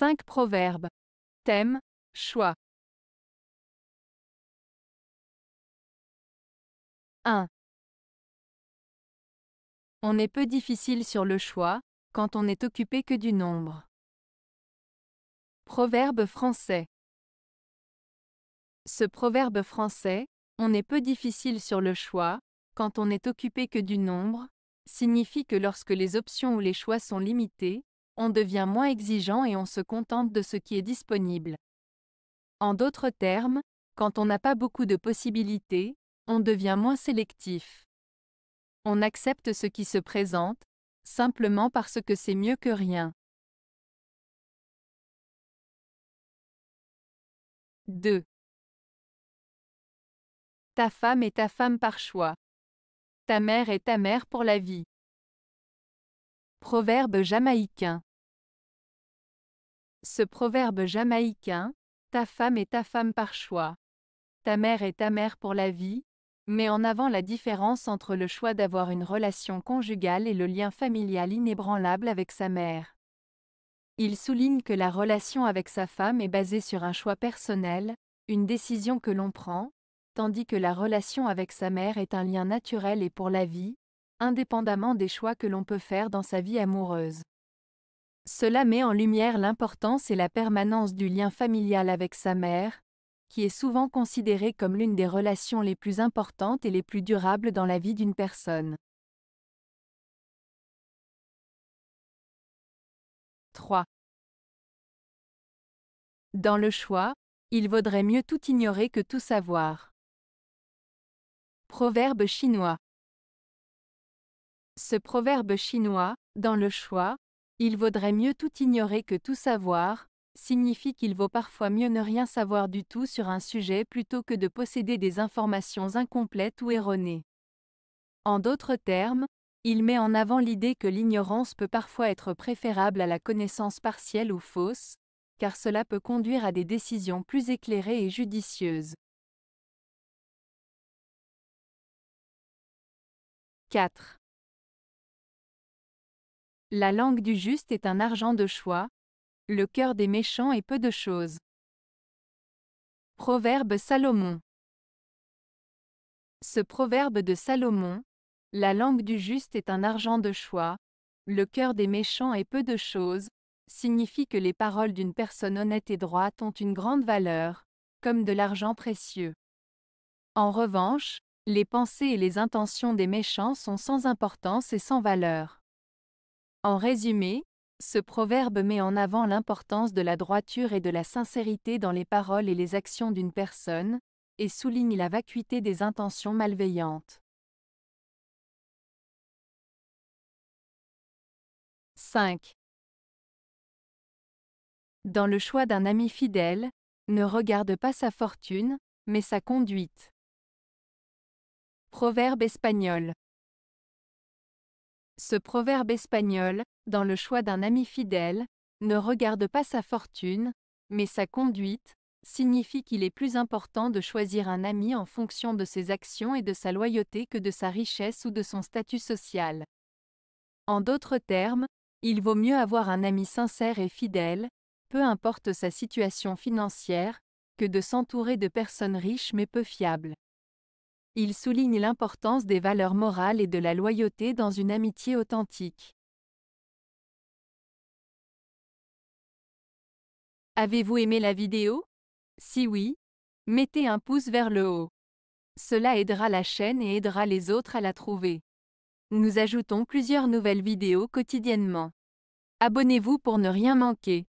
5 proverbes. Thème, choix. 1. On est peu difficile sur le choix, quand on n'est occupé que du nombre. Proverbe français. Ce proverbe français, on est peu difficile sur le choix, quand on n'est occupé que du nombre, signifie que lorsque les options ou les choix sont limités, on devient moins exigeant et on se contente de ce qui est disponible. En d'autres termes, quand on n'a pas beaucoup de possibilités, on devient moins sélectif. On accepte ce qui se présente, simplement parce que c'est mieux que rien. 2. Ta femme est ta femme par choix. Ta mère est ta mère pour la vie. Proverbe jamaïcain. Ce proverbe jamaïcain, ta femme est ta femme par choix. Ta mère est ta mère pour la vie, met en avant la différence entre le choix d'avoir une relation conjugale et le lien familial inébranlable avec sa mère. Il souligne que la relation avec sa femme est basée sur un choix personnel, une décision que l'on prend, tandis que la relation avec sa mère est un lien naturel et pour la vie, indépendamment des choix que l'on peut faire dans sa vie amoureuse. Cela met en lumière l'importance et la permanence du lien familial avec sa mère, qui est souvent considérée comme l'une des relations les plus importantes et les plus durables dans la vie d'une personne. 3. Dans le choix, il vaudrait mieux tout ignorer que tout savoir. Proverbe chinois Ce proverbe chinois, dans le choix, il vaudrait mieux tout ignorer que tout savoir, signifie qu'il vaut parfois mieux ne rien savoir du tout sur un sujet plutôt que de posséder des informations incomplètes ou erronées. En d'autres termes, il met en avant l'idée que l'ignorance peut parfois être préférable à la connaissance partielle ou fausse, car cela peut conduire à des décisions plus éclairées et judicieuses. 4. La langue du juste est un argent de choix, le cœur des méchants est peu de choses. Proverbe Salomon Ce proverbe de Salomon, La langue du juste est un argent de choix, le cœur des méchants est peu de choses, signifie que les paroles d'une personne honnête et droite ont une grande valeur, comme de l'argent précieux. En revanche, les pensées et les intentions des méchants sont sans importance et sans valeur. En résumé, ce proverbe met en avant l'importance de la droiture et de la sincérité dans les paroles et les actions d'une personne, et souligne la vacuité des intentions malveillantes. 5. Dans le choix d'un ami fidèle, ne regarde pas sa fortune, mais sa conduite. Proverbe espagnol. Ce proverbe espagnol, dans le choix d'un ami fidèle, ne regarde pas sa fortune, mais sa conduite, signifie qu'il est plus important de choisir un ami en fonction de ses actions et de sa loyauté que de sa richesse ou de son statut social. En d'autres termes, il vaut mieux avoir un ami sincère et fidèle, peu importe sa situation financière, que de s'entourer de personnes riches mais peu fiables. Il souligne l'importance des valeurs morales et de la loyauté dans une amitié authentique. Avez-vous aimé la vidéo Si oui, mettez un pouce vers le haut. Cela aidera la chaîne et aidera les autres à la trouver. Nous ajoutons plusieurs nouvelles vidéos quotidiennement. Abonnez-vous pour ne rien manquer.